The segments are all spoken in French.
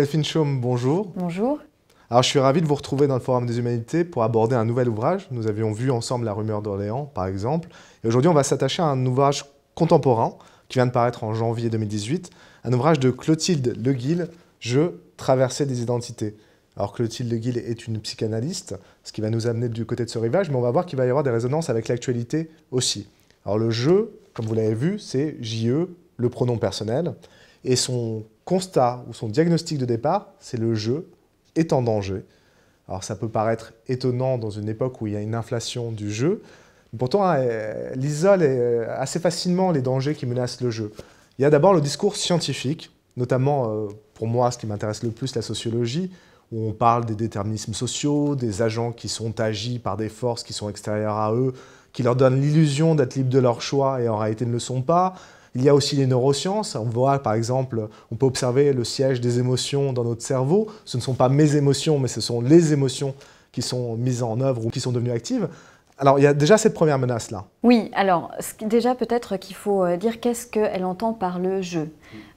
Delphine bonjour. Bonjour. Alors, je suis ravi de vous retrouver dans le Forum des Humanités pour aborder un nouvel ouvrage. Nous avions vu ensemble La rumeur d'Orléans, par exemple. Et aujourd'hui, on va s'attacher à un ouvrage contemporain qui vient de paraître en janvier 2018, un ouvrage de Clotilde guil Je, traversais des identités. Alors, Clotilde guil est une psychanalyste, ce qui va nous amener du côté de ce rivage, mais on va voir qu'il va y avoir des résonances avec l'actualité aussi. Alors, le je, comme vous l'avez vu, c'est JE, le pronom personnel, et son constat ou son diagnostic de départ, c'est le jeu est en danger. Alors ça peut paraître étonnant dans une époque où il y a une inflation du jeu, pourtant hein, elle est euh, assez facilement les dangers qui menacent le jeu. Il y a d'abord le discours scientifique, notamment euh, pour moi ce qui m'intéresse le plus, la sociologie, où on parle des déterminismes sociaux, des agents qui sont agis par des forces qui sont extérieures à eux, qui leur donnent l'illusion d'être libres de leur choix et en réalité ne le sont pas, il y a aussi les neurosciences. On voit par exemple, on peut observer le siège des émotions dans notre cerveau. Ce ne sont pas mes émotions, mais ce sont les émotions qui sont mises en œuvre ou qui sont devenues actives. Alors, il y a déjà cette première menace-là. Oui, alors, déjà peut-être qu'il faut euh, dire qu'est-ce qu'elle entend par le jeu.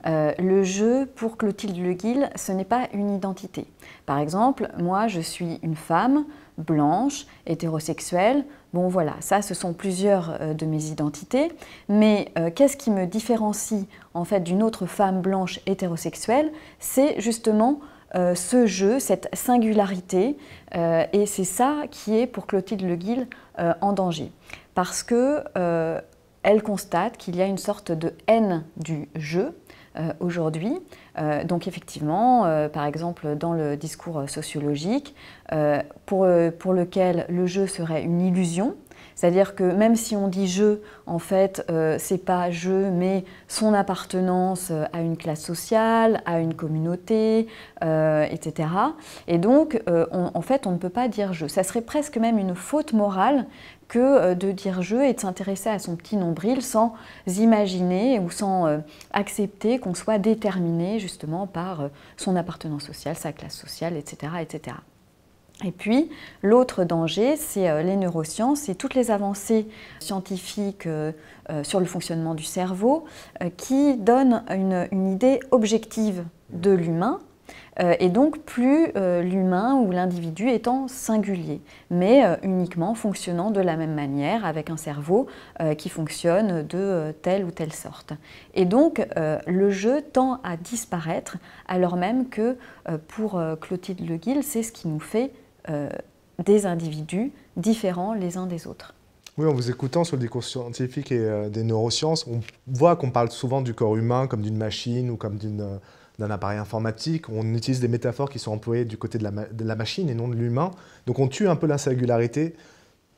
Euh, le jeu, pour Clotilde Le Guil, ce n'est pas une identité. Par exemple, moi, je suis une femme blanche, hétérosexuelle, Bon voilà, ça ce sont plusieurs euh, de mes identités, mais euh, qu'est-ce qui me différencie en fait d'une autre femme blanche hétérosexuelle C'est justement euh, ce jeu, cette singularité, et c'est ça qui est pour Clotilde Le Guil en danger. Parce que elle constate qu'il y a une sorte de haine du jeu aujourd'hui, euh, donc effectivement, euh, par exemple, dans le discours sociologique, euh, pour, lequel le jeu serait une illusion, c'est-à-dire que même si on dit jeu, en fait, c'est pas jeu, mais son appartenance à une classe sociale, à une communauté, etc. Et donc, en fait, on ne peut pas dire jeu. Ça serait presque même une faute morale que euh, de dire jeu et de s'intéresser à son petit nombril sans imaginer ou sans euh, accepter qu'on soit déterminé justement par euh, son appartenance sociale, sa classe sociale, etc. etc. Et puis, l'autre danger, c'est les neurosciences et toutes les avancées scientifiques sur le fonctionnement du cerveau qui donnent une idée objective de l'humain, euh, et donc plus euh, l'humain ou l'individu étant singulier, mais euh, uniquement fonctionnant de la même manière, avec un cerveau qui fonctionne de telle ou telle sorte. Et donc le jeu tend à disparaître, alors même que pour Clotilde Le Guil, c'est ce qui nous fait des individus différents les uns des autres. Oui, en vous écoutant sur le discours scientifique et des neurosciences, on voit qu'on parle souvent du corps humain comme d'une machine ou comme d'une d'un appareil informatique, on utilise des métaphores qui sont employées du côté de la, de la machine et non de l'humain. Donc on tue un peu la singularité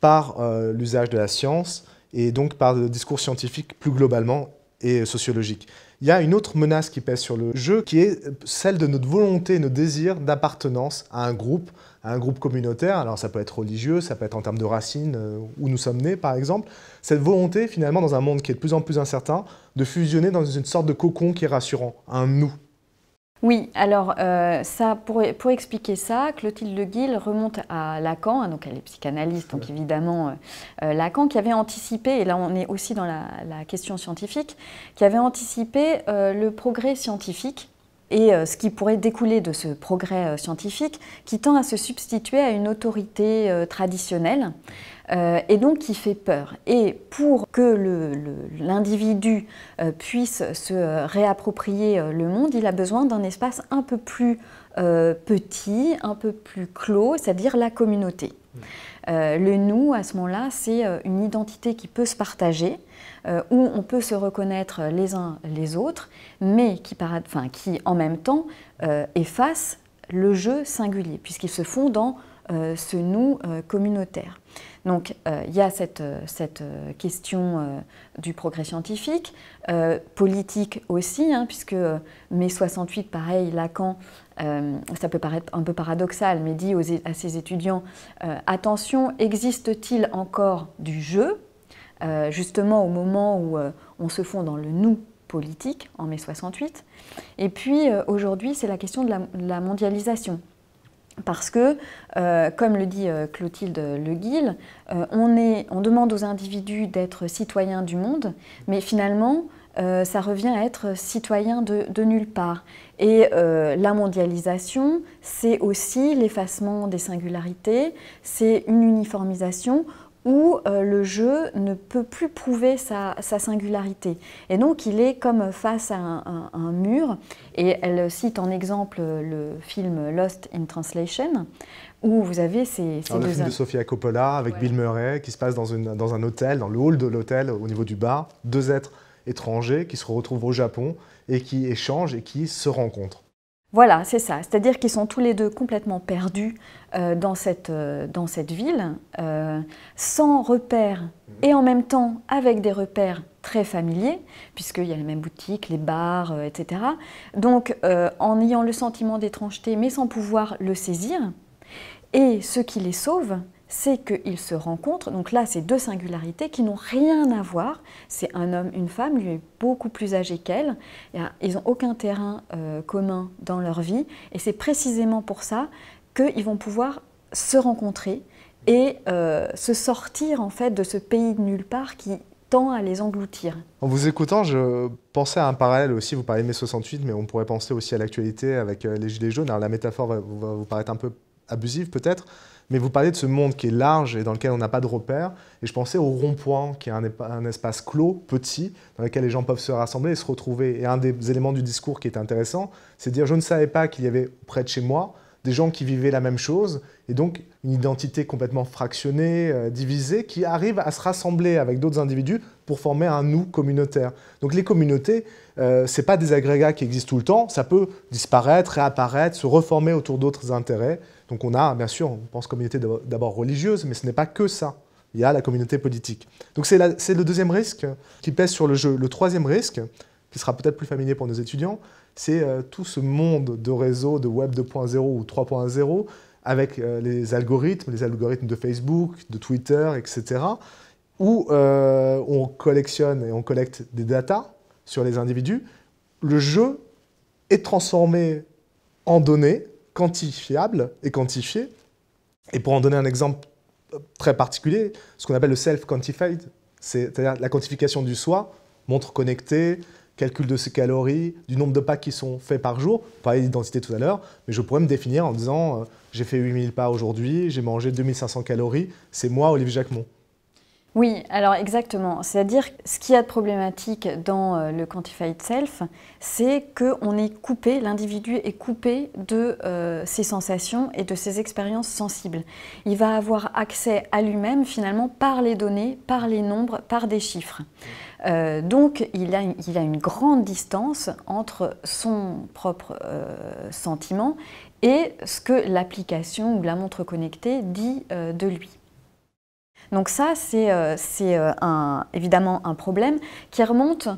par euh, l'usage de la science et donc par le discours scientifique plus globalement et sociologique. Il y a une autre menace qui pèse sur le jeu qui est euh, celle de notre volonté, nos désirs d'appartenance à un groupe, à un groupe communautaire. Alors ça peut être religieux, ça peut être en termes de racines, euh, où nous sommes nés par exemple. Cette volonté finalement dans un monde qui est de plus en plus incertain de fusionner dans une sorte de cocon qui est rassurant, un nous. Oui, alors euh, ça, pour, expliquer ça, Clotilde Guille remonte à Lacan, hein, donc elle est psychanalyste, donc évidemment euh, euh, Lacan, qui avait anticipé, et là on est aussi dans la, question scientifique, qui avait anticipé le progrès scientifique et euh, ce qui pourrait découler de ce progrès euh, scientifique qui tend à se substituer à une autorité euh, traditionnelle et donc qui fait peur. Et pour que l'individu puisse se réapproprier le monde, il a besoin d'un espace un peu plus euh, petit, un peu plus clos, c'est-à-dire la communauté. Mm. Euh, le nous, à ce moment-là, c'est euh, une identité qui peut se partager, où on peut se reconnaître les uns les autres, mais qui, qui en même temps efface le jeu singulier, puisqu'ils se font dans euh, ce nous euh, communautaire. Donc euh, il y a cette, question du progrès scientifique, politique aussi, hein, puisque mai 68, pareil, Lacan, ça peut paraître un peu paradoxal, mais dit à ses étudiants, attention, existe-t-il encore du jeu, justement au moment où on se fond dans le nous politique en mai 68. Et puis aujourd'hui, c'est la question de la mondialisation. Parce que, euh, comme le dit euh, Clotilde Le Guil, euh, on, demande aux individus d'être citoyens du monde, mais finalement, ça revient à être citoyen de, de nulle part. Et la mondialisation, c'est aussi l'effacement des singularités, c'est une uniformisation où euh, le jeu ne peut plus prouver sa, singularité. Et donc il est comme face à un, mur, et elle cite en exemple le film Lost in Translation, où vous avez ces, ces deux... Le film de Sofia Coppola avec Bill Murray, qui se passe dans un hôtel, dans le hall de l'hôtel, au niveau du bar, deux êtres étrangers qui se retrouvent au Japon et qui échangent et qui se rencontrent. Voilà, c'est ça. C'est-à-dire qu'ils sont tous les deux complètement perdus euh, euh, dans, cette, ville, euh, sans repères mhm. et en même temps avec des repères très familiers, puisqu'il y a les mêmes boutiques, les bars, etc. Donc en ayant le sentiment d'étrangeté mais sans pouvoir le saisir. Et ce qui les sauve, c'est qu'ils se rencontrent. Donc là, c'est deux singularités qui n'ont rien à voir. C'est un homme, une femme, lui est beaucoup plus âgé qu'elle. Euh, ils n'ont aucun terrain euh, commun dans leur vie. Et c'est précisément pour ça qu'ils vont pouvoir se rencontrer et euh, se sortir en fait de ce pays de nulle part qui tend à les engloutir. En vous écoutant, je pensais à un parallèle aussi, vous parlez de mai 68, mais on pourrait penser aussi à l'actualité avec les Gilets jaunes. Alors la métaphore va vous paraître un peu abusive peut-être, mais vous parlez de ce monde qui est large et dans lequel on n'a pas de repères. Et je pensais au rond-point, qui est un, espace clos, petit, dans lequel les gens peuvent se rassembler et se retrouver. Et un des éléments du discours qui est intéressant, c'est de dire je ne savais pas qu'il y avait près de chez moi des gens qui vivaient la même chose, et donc une identité complètement fractionnée, euh, divisée, qui arrive à se rassembler avec d'autres individus pour former un nous communautaire. Donc les communautés, euh, ce n'est pas des agrégats qui existent tout le temps, ça peut disparaître, réapparaître, se reformer autour d'autres intérêts. Donc on a, bien sûr, on pense communauté d'abord religieuse, mais ce n'est pas que ça. Il y a la communauté politique. Donc c'est le deuxième risque qui pèse sur le jeu. Le troisième risque, qui sera peut-être plus familier pour nos étudiants, c'est euh, tout ce monde de réseaux de Web 2.0 ou 3.0 avec euh, les algorithmes, les algorithmes de Facebook, de Twitter, etc., où euh, on collectionne et on collecte des datas sur les individus. Le jeu est transformé en données quantifiable et quantifié. Et pour en donner un exemple euh, très particulier, ce qu'on appelle le self-quantified, c'est-à-dire la quantification du soi, montre connectée, calcul de ses calories, du nombre de pas qui sont faits par jour, pas d'identité tout à l'heure, mais je pourrais me définir en disant euh, j'ai fait 8000 pas aujourd'hui, j'ai mangé 2500 calories, c'est moi Olivier Jacquemont. Oui, alors exactement. C'est-à-dire, ce qu'il y a de problématique dans euh, le quantified self, c'est qu'on est coupé, l'individu est coupé de euh, ses sensations et de ses expériences sensibles. Il va avoir accès à lui-même finalement par les données, par les nombres, par des chiffres. Euh, donc, il a, a, une grande distance entre son propre sentiment et ce que l'application ou la montre connectée dit de lui. Donc ça, c'est euh, euh, évidemment un problème qui remonte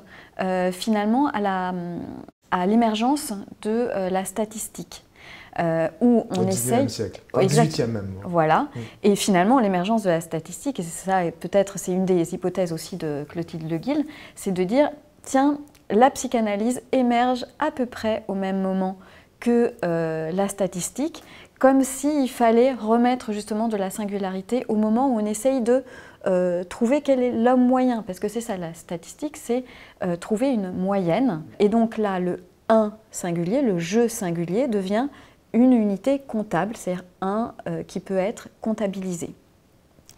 euh, finalement à l'émergence de la statistique. où on Au XVIIIe siècle, au XVIIIe même. Voilà. Mm. Et finalement, l'émergence de la statistique, et ça, peut-être, c'est une des hypothèses aussi de Clotilde Le Guil, c'est de dire, tiens, la psychanalyse émerge à peu près au même moment que la statistique, comme s'il fallait remettre justement de la singularité au moment où on essaye de euh, trouver quel est l'homme moyen, parce que c'est ça la statistique, c'est euh, trouver une moyenne. Et donc là, le un » singulier, le jeu singulier, devient une unité comptable, c'est-à-dire un euh, qui peut être comptabilisé.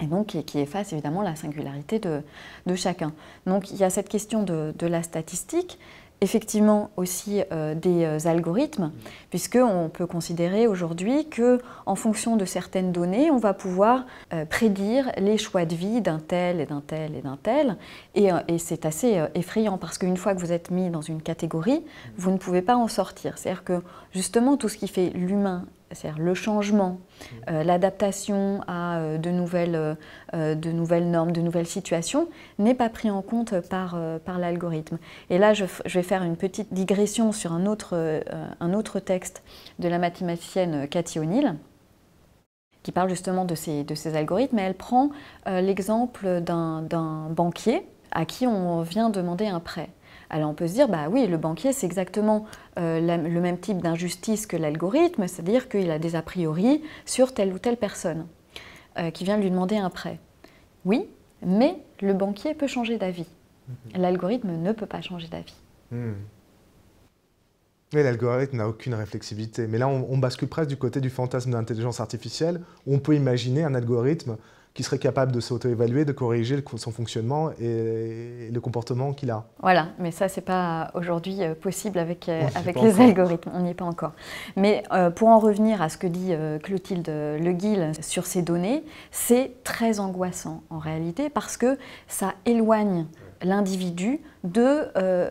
Et donc qui, efface évidemment la singularité de, chacun. Donc il y a cette question de la statistique, effectivement aussi euh, des euh, algorithmes, mmh. puisque puisqu'on peut considérer aujourd'hui que, en fonction de certaines données, on va pouvoir euh, prédire les choix de vie d'un tel et d'un tel et d'un tel. Et, c'est assez effrayant parce qu'une fois que vous êtes mis dans une catégorie, mmh. vous ne pouvez pas en sortir. C'est-à-dire que justement tout ce qui fait l'humain c'est-à-dire le changement, mmh. euh, l'adaptation à euh, de, nouvelles, euh, de nouvelles normes, de nouvelles situations, n'est pas pris en compte par, par l'algorithme. Et là, je, vais faire une petite digression sur un autre, un autre texte de la mathématicienne Cathy O'Neill, qui parle justement de ces, de ces algorithmes, mais elle prend l'exemple d'un banquier à qui on vient demander un prêt. Alors on peut se dire, bah oui, le banquier, c'est exactement euh, le même type d'injustice que l'algorithme, c'est-à-dire qu'il a des a priori sur telle ou telle personne euh, qui vient lui demander un prêt. Oui, mais le banquier peut changer d'avis. Mhm. L'algorithme ne peut pas changer d'avis. Mais hmm. l'algorithme n'a aucune réflexivité. Mais là, on, bascule presque du côté du fantasme d'intelligence artificielle. Où on peut imaginer un algorithme qui serait capable de s'auto-évaluer, de corriger son fonctionnement et, le comportement qu'il a. Voilà, mais ça, c'est pas aujourd'hui euh, possible avec, euh, avec les algorithmes, on n'y est pas encore. Mais euh, pour en revenir à ce que dit Clotilde Le Guil sur ces données, c'est très angoissant en réalité parce que ça éloigne l'individu de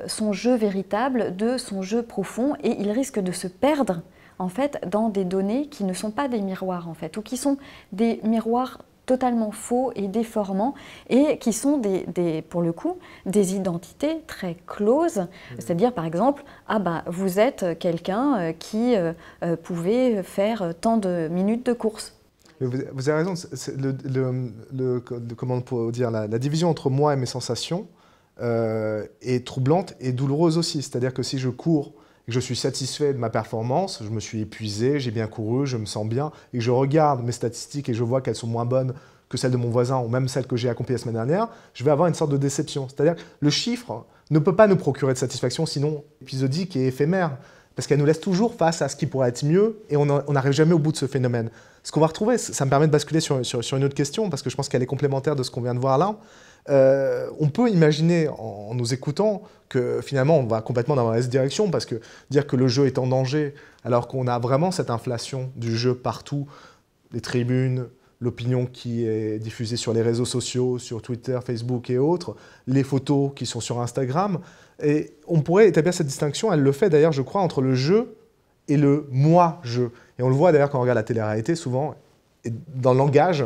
son jeu véritable, de son jeu profond, et il risque de se perdre en fait dans des données qui ne sont pas des miroirs en fait, ou qui sont des miroirs totalement faux et déformant, et qui sont des, des pour le coup des identités très closes. Mmh. C'est-à-dire par exemple, ah bah vous êtes quelqu'un euh, qui euh, euh, pouvait faire tant de minutes de course. vous, avez raison, comment dire, la, division entre moi et mes sensations est troublante et douloureuse aussi. C'est-à-dire que si je cours que je suis satisfait de ma performance, je me suis épuisé, j'ai bien couru, je me sens bien, et je regarde mes statistiques et je vois qu'elles sont moins bonnes que celles de mon voisin ou même celles que j'ai accomplies la semaine dernière, je vais avoir une sorte de déception. C'est-à-dire que le chiffre ne peut pas nous procurer de satisfaction sinon épisodique et éphémère, parce qu'elle nous laisse toujours face à ce qui pourrait être mieux et on n'arrive jamais au bout de ce phénomène. Ce qu'on va retrouver, ça me permet de basculer sur, sur une autre question, parce que je pense qu'elle est complémentaire de ce qu'on vient de voir là, euh, on peut imaginer en, nous écoutant que finalement on va complètement dans la mauvaise direction parce que dire que le jeu est en danger alors qu'on a vraiment cette inflation du jeu partout, les tribunes, l'opinion qui est diffusée sur les réseaux sociaux, sur Twitter, Facebook et autres, les photos qui sont sur Instagram. Et on pourrait établir cette distinction, elle le fait d'ailleurs je crois, entre le jeu et le moi jeu. Et on le voit d'ailleurs quand on regarde la télé-réalité souvent, et dans le langage,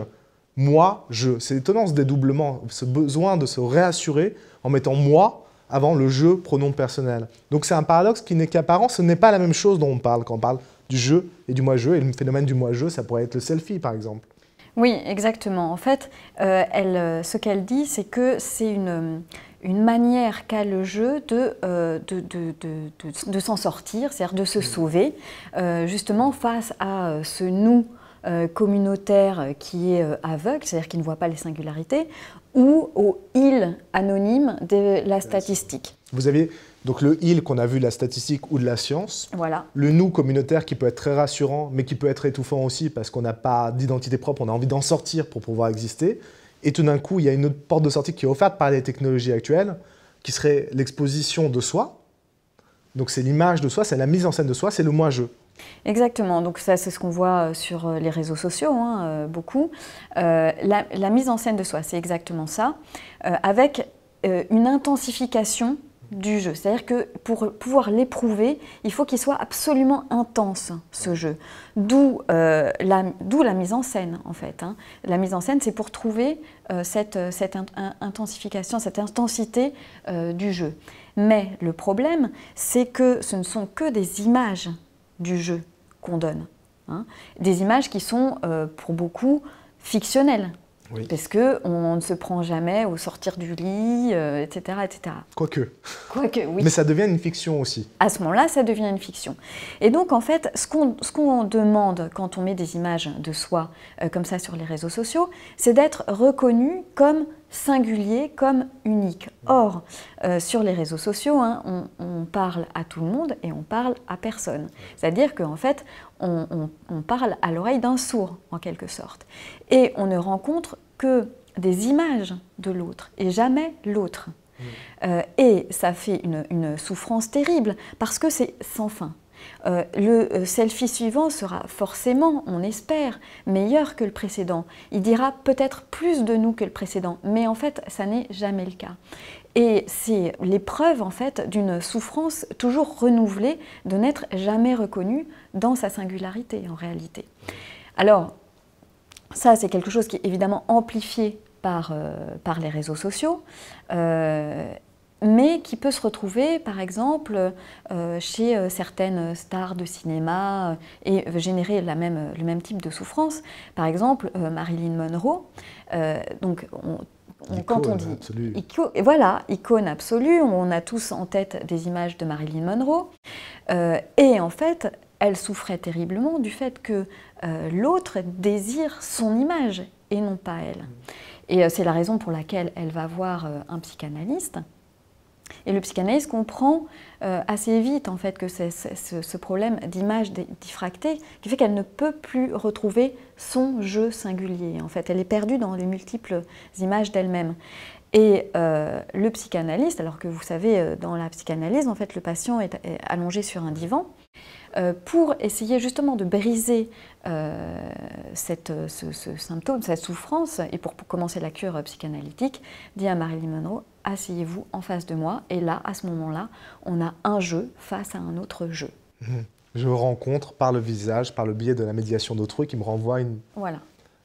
moi, je. C'est étonnant ce dédoublement, ce besoin de se réassurer en mettant moi avant le je pronom personnel. Donc c'est un paradoxe qui n'est qu'apparent, ce n'est pas la même chose dont on parle quand on parle du je et du moi-je. Et le phénomène du moi-je, ça pourrait être le selfie par exemple. Oui, exactement. En fait, euh, euh, ce qu'elle dit, c'est que c'est une, euh, manière qu'a le jeu de, s'en sortir, c'est-à-dire de se mm. sauver, justement face à ce nous euh, communautaire qui est euh, aveugle, c'est-à-dire qui ne voit pas les singularités, ou au il anonyme de la statistique. Vous avez donc le il qu'on a vu de la statistique ou de la science. Voilà. Le nous communautaire qui peut être très rassurant, mais qui peut être étouffant aussi parce qu'on n'a pas d'identité propre, on a envie d'en sortir pour pouvoir exister. Et tout d'un coup, il y a une autre porte de sortie qui est offerte par les technologies actuelles, qui serait l'exposition de soi. Donc c'est l'image de soi, c'est la mise en scène de soi, c'est le moi-je. Exactement, donc ça c'est ce qu'on voit euh, sur euh, les réseaux sociaux, hein, euh, beaucoup. la, mise en scène de soi, c'est exactement ça, avec une intensification du jeu. C'est-à-dire que pour pouvoir l'éprouver, il faut qu'il soit absolument intense, ce jeu. D'où la, mise en scène, en fait. Hein. La mise en scène, c'est pour trouver cette, intensification, cette intensité du jeu. Mais le problème, c'est que ce ne sont que des images du jeu qu'on donne. Hein. Des images qui sont, euh, pour beaucoup, fictionnelles parce que on ne se prend jamais au sortir du lit, etc., euh, etc. Quoique. Quoique, Mais ça devient une fiction aussi. À ce moment-là, ça devient une fiction. Et donc, en fait, ce qu'on demande quand on met des images de soi euh, comme ça sur les réseaux sociaux, c'est d'être reconnu comme singulier comme unique. Or, euh, sur les réseaux sociaux, hein, on, parle à tout le monde et on parle à personne. C'est-à-dire qu'en fait, on, parle à l'oreille d'un sourd, en quelque sorte. Et on ne rencontre des images de l'autre et jamais l'autre. Euh, et ça fait une, souffrance terrible parce que c'est sans fin. Euh, le euh, selfie suivant sera forcément, on espère, meilleur que le précédent. Il dira peut-être plus de nous que le précédent, mais en fait, ça n'est jamais le cas. Et c'est l'épreuve en fait d'une souffrance toujours renouvelée de n'être jamais reconnue dans sa singularité en réalité. Alors, ça, c'est quelque chose qui est évidemment amplifié par, euh, par les réseaux sociaux, euh, mais qui peut se retrouver, par exemple, euh, chez certaines stars de cinéma et générer la même, le même type de souffrance. Par exemple, Marilyn Monroe. donc, on, quand on dit absolue. voilà, icône absolue, on a tous en tête des images de Marilyn Monroe. et en fait, elle souffrait terriblement du fait que euh, l'autre désire son image et non pas elle. Et euh, c'est la raison pour laquelle elle va voir euh, un psychanalyste. Et le psychanalyste comprend assez vite en fait que c'est ce, problème d'image diffractée qui fait qu'elle ne peut plus retrouver son jeu singulier. En fait, elle est perdue dans les multiples images d'elle-même. Et le psychanalyste, alors que vous savez, dans la psychanalyse, en fait, le patient est allongé sur un divan. Euh, pour essayer justement de briser euh, euh, ce, symptôme, cette souffrance, et pour, commencer la cure psychanalytique, dit à Marilyn Monroe Asseyez-vous en face de moi, et là, à ce moment-là, on a un jeu face à un autre jeu. Mmh. Je rencontre par le visage, par le biais de la médiation d'autrui qui me renvoie une...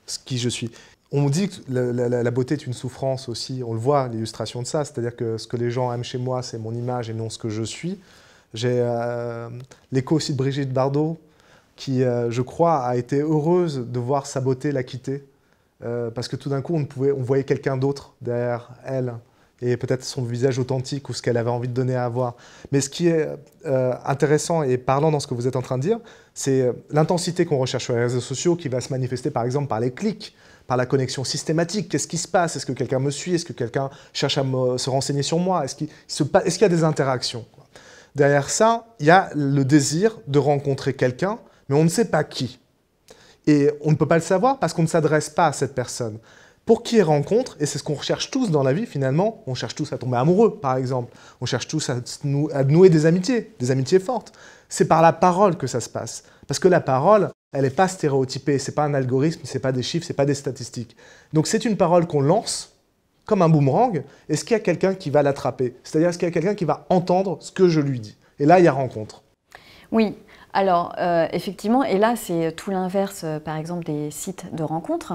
ce qui je suis. On dit que la, beauté est une souffrance aussi, on le voit, l'illustration de ça, c'est-à-dire que ce que les gens aiment chez moi, c'est mon image et non ce que je suis. J'ai euh, l'écho aussi de Brigitte Bardot, qui, euh, je crois, a été heureuse de voir sa beauté la quitter. Euh, parce que tout d'un coup, on, pouvait, voyait quelqu'un d'autre derrière elle et peut-être son visage authentique ou ce qu'elle avait envie de donner à voir. Mais ce qui est intéressant et parlant dans ce que vous êtes en train de dire, c'est l'intensité qu'on recherche sur les réseaux sociaux qui va se manifester par exemple par les clics, par la connexion systématique. Qu'est-ce qui se passe Est-ce que quelqu'un me suit Est-ce que quelqu'un cherche à se renseigner sur moi Est-ce qu'il, y a des interactions Derrière ça, il y a le désir de rencontrer quelqu'un, mais on ne sait pas qui. Et on ne peut pas le savoir parce qu'on ne s'adresse pas à cette personne. Pour qui est rencontre, et c'est ce qu'on recherche tous dans la vie finalement, on cherche tous à tomber amoureux par exemple, on cherche tous à, nouer des amitiés, des amitiés fortes. C'est par la parole que ça se passe. Parce que la parole, elle n'est pas stéréotypée, c'est pas un algorithme, c'est pas des chiffres, c'est pas des statistiques. Donc c'est une parole qu'on lance comme un boomerang, est-ce qu'il y a quelqu'un qui va l'attraper C'est-à-dire, est-ce qu'il y a quelqu'un qui va entendre ce que je lui dis Et là, il y a rencontre. Oui, alors, euh, effectivement, et là, c'est tout l'inverse, euh, par exemple, des sites de rencontres.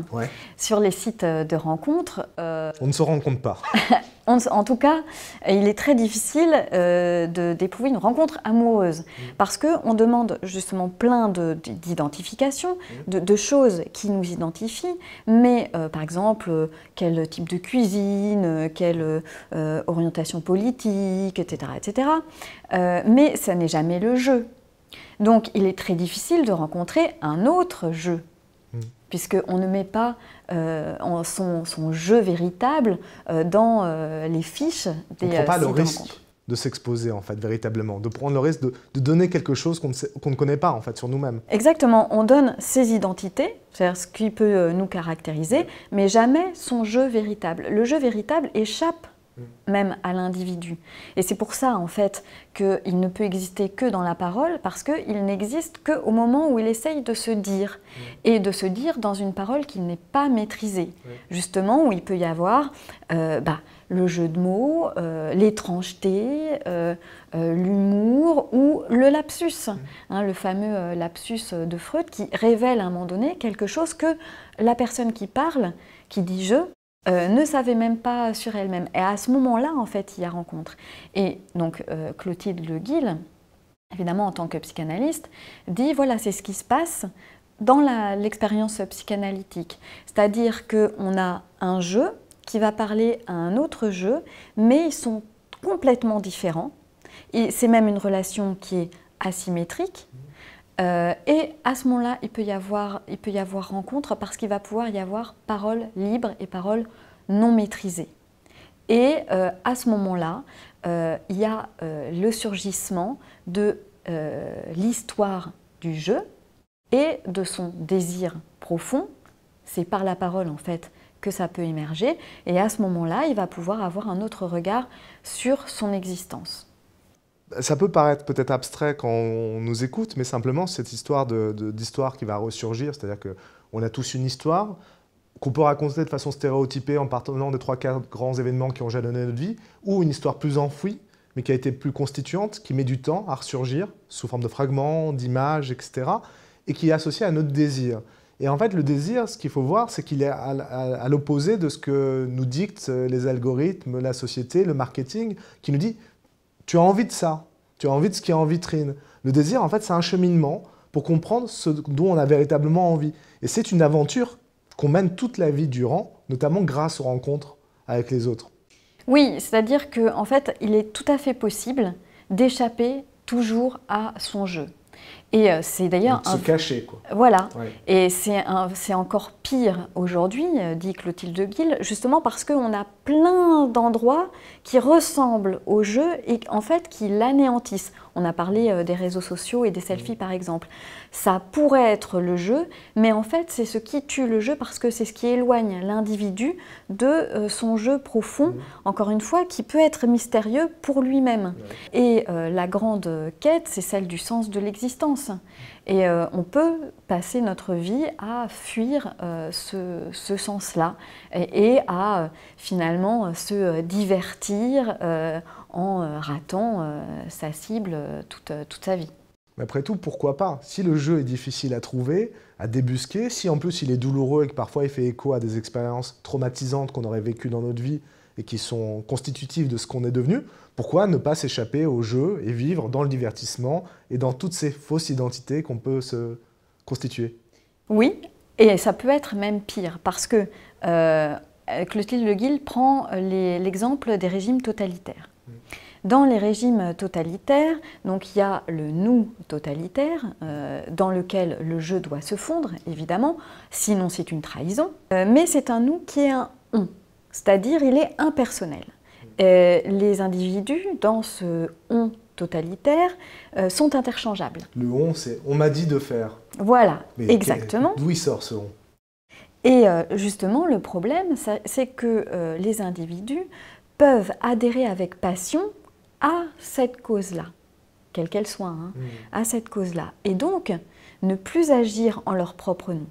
Sur les sites euh, de rencontres... On ne se rencontre pas. En, tout cas, il est très difficile euh, d'éprouver une rencontre amoureuse mmh. parce parce qu'on demande justement plein d'identifications, mmh. de, choses qui nous identifient, mais euh, par exemple, quel type de cuisine, quelle euh, orientation politique, etc. etc. mais ça n'est jamais le jeu. Donc il est très difficile de rencontrer un autre jeu puisqu'on ne met pas euh, son, jeu véritable euh, dans euh, les fiches des On ne prend pas le risque de s'exposer en fait véritablement, de prendre le risque de, donner quelque chose qu'on ne, connaît pas en fait sur nous-mêmes. Exactement, on donne ses identités, c'est-à-dire ce qui peut nous caractériser, mais jamais son jeu véritable. Le jeu véritable échappe même à l'individu. Et c'est pour ça, en fait, qu'il ne peut exister que dans la parole, parce qu'il n'existe qu'au moment où il essaye de se dire, mm. et de se dire dans une parole qui n'est pas maîtrisée, justement, où il peut y avoir euh, bah, le jeu de mots, euh, l'étrangeté, euh, l'humour ou le lapsus, mm. hein, le fameux lapsus de Freud qui révèle à un moment donné quelque chose que la personne qui parle, qui dit je, euh, ne savait même pas sur elle-même. Et à ce moment-là, en fait, il y a rencontre. Et donc, euh, Clotilde Le Guil, évidemment, en tant que psychanalyste, dit voilà, c'est ce qui se passe dans l'expérience psychanalytique. C'est-à-dire qu'on a un jeu qui va parler à un autre jeu, mais ils sont complètement différents. Et c'est même une relation qui est asymétrique, euh, et à ce moment-là, il, peut y avoir, rencontre parce qu'il va pouvoir y avoir parole libre et parole non maîtrisée. Et euh, à ce moment-là, euh, il y a le surgissement de l'histoire du jeu et de son désir profond. C'est par la parole, en fait, que ça peut émerger. Et à ce moment-là, il va pouvoir avoir un autre regard sur son existence ça peut paraître peut-être abstrait quand on nous écoute, mais simplement cette histoire d'histoire qui va ressurgir, c'est-à-dire qu'on a tous une histoire qu'on peut raconter de façon stéréotypée en partant des trois, quatre grands événements qui ont jalonné notre vie, ou une histoire plus enfouie, mais qui a été plus constituante, qui met du temps à ressurgir sous forme de fragments, d'images, etc., et qui est associée à notre désir. Et en fait, le désir, ce qu'il faut voir, c'est qu'il est à l'opposé de ce que nous dictent les algorithmes, la société, le marketing, qui nous dit tu as envie de ça, tu as envie de ce qui est en vitrine. Le désir, en fait, c'est un cheminement pour comprendre ce dont on a véritablement envie. Et c'est une aventure qu'on mène toute la vie durant, notamment grâce aux rencontres avec les autres. Oui, c'est-à-dire qu'en en fait, il est tout à fait possible d'échapper toujours à son jeu. Et c'est d'ailleurs. quoi. Voilà. Et c'est, c'est encore pire aujourd'hui, euh, dit Clotilde Guil, justement parce qu'on a plein d'endroits qui ressemblent au jeu et en fait qui l'anéantissent. On a parlé euh, des réseaux sociaux et des selfies par exemple. Ça pourrait être le jeu, mais en fait c'est ce qui tue le jeu parce que c'est ce qui éloigne l'individu de euh, son jeu profond, encore une fois, qui peut être mystérieux pour lui-même. Et euh, la grande quête, c'est celle du sens de l'existence. Et euh, on peut passer notre vie à fuir euh, ce, sens-là et, à euh, finalement se divertir en ratant sa cible toute, toute sa vie. Mais après tout, pourquoi pas Si le jeu est difficile à trouver, à débusquer, si en plus il est douloureux et que parfois il fait écho à des expériences traumatisantes qu'on aurait vécues dans notre vie et qui sont constitutives de ce qu'on est devenu, pourquoi ne pas s'échapper au jeu et vivre dans le divertissement et dans toutes ces fausses identités qu'on peut se constituer Oui, et ça peut être même pire, parce que euh, Clotilde Le Guil prend l'exemple des régimes totalitaires. Mm. Dans les régimes totalitaires, donc il y a le nous totalitaire, euh, dans lequel le jeu doit se fondre, évidemment, sinon c'est une trahison, euh, mais c'est un nous qui est un on, c'est-à-dire il est impersonnel. Euh, les individus dans ce on totalitaire euh, sont interchangeables. Le on, c'est on m'a dit de faire. Voilà, exactement. D'où il sort ce on Et euh, justement, le problème, c'est que les individus peuvent adhérer avec passion à cette cause-là, quelle qu'elle soit, hein, hmm. à cette cause-là, et donc ne plus agir en leur propre nom.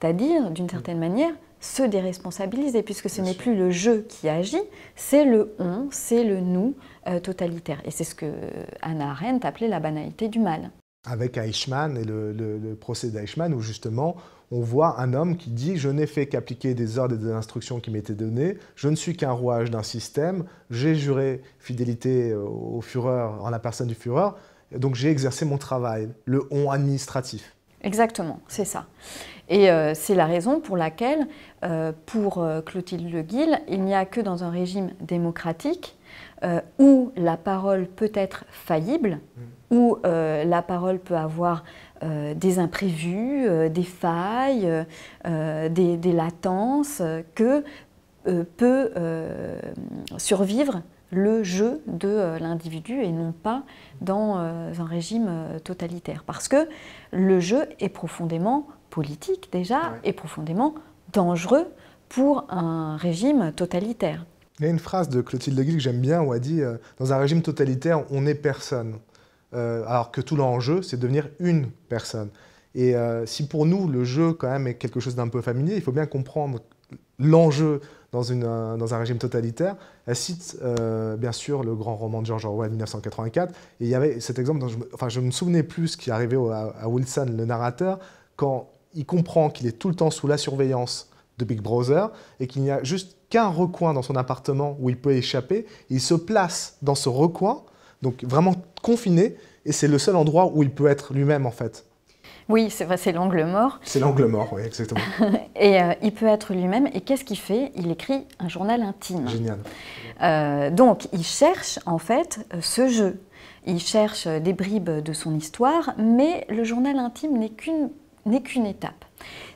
C'est-à-dire, d'une hmm. certaine manière, se déresponsabiliser, puisque ce n'est plus le je qui agit, c'est le on, c'est le nous euh, totalitaire. Et c'est ce que euh, Anna Arendt appelait la banalité du mal. Avec Eichmann et le, procès d'Eichmann, où justement on voit un homme qui dit Je n'ai fait qu'appliquer des ordres et des instructions qui m'étaient données, je ne suis qu'un rouage d'un système, j'ai juré fidélité euh, au Führer, en la personne du Führer, donc j'ai exercé mon travail, le on administratif. Exactement, c'est ça. Et euh, c'est la raison pour laquelle, euh, pour euh, Clotilde Le Guil, il n'y a que dans un régime démocratique où la parole peut être faillible, mm. où la parole peut avoir des imprévus, des failles, des, latences que peut survivre le jeu de l'individu et non pas dans un régime totalitaire. Parce que le jeu est profondément politique déjà est et profondément dangereux pour un régime totalitaire. Il y a une phrase de Clotilde Guille que j'aime bien où elle dit euh, Dans un régime totalitaire, on n'est personne. Euh, alors que tout l'enjeu, c'est devenir une personne. Et euh, si pour nous, le jeu, quand même, est quelque chose d'un peu familier, il faut bien comprendre l'enjeu dans, une, dans un régime totalitaire. Elle cite bien sûr le grand roman de George Orwell 1984. Et il y avait cet exemple, dont je, enfin, je me souvenais plus ce qui arrivait à, à, Wilson, le narrateur, quand il comprend qu'il est tout le temps sous la surveillance de Big Brother et qu'il n'y a juste qu'un recoin dans son appartement où il peut échapper. il se place dans ce recoin, donc vraiment confiné, et c'est le seul endroit où il peut être lui-même en fait. Oui, c'est vrai, c'est l'angle mort. C'est l'angle mort, oui, exactement. et euh, il peut être lui-même. Et qu'est-ce qu'il fait Il écrit un journal intime. Génial. Euh, donc, il cherche en fait euh, ce jeu. Il cherche des bribes de son histoire, mais le journal intime n'est qu'une n'est qu'une étape.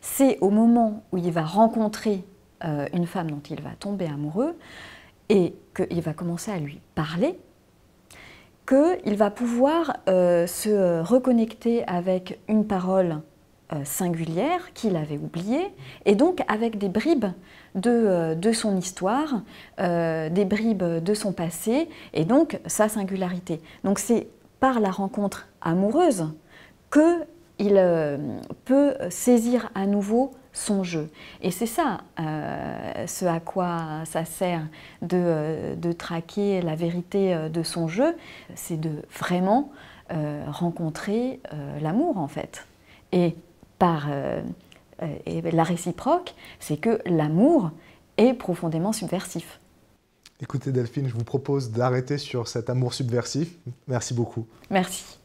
C'est au moment où il va rencontrer euh, une femme dont il va tomber amoureux et qu'il va commencer à lui parler, qu'il va pouvoir euh, se reconnecter avec une parole euh, singulière qu'il avait oubliée, et donc avec des bribes de, de son histoire, des bribes de son passé, et donc sa singularité. Donc c'est par la rencontre amoureuse que il euh, peut saisir à nouveau son jeu. Et c'est ça euh, ce à quoi ça sert de, euh, de, traquer la vérité de son jeu, c'est de vraiment rencontrer l'amour en fait. Et par et la réciproque, c'est que l'amour est profondément subversif. Écoutez Delphine, je vous propose d'arrêter sur cet amour subversif. Merci beaucoup. Merci.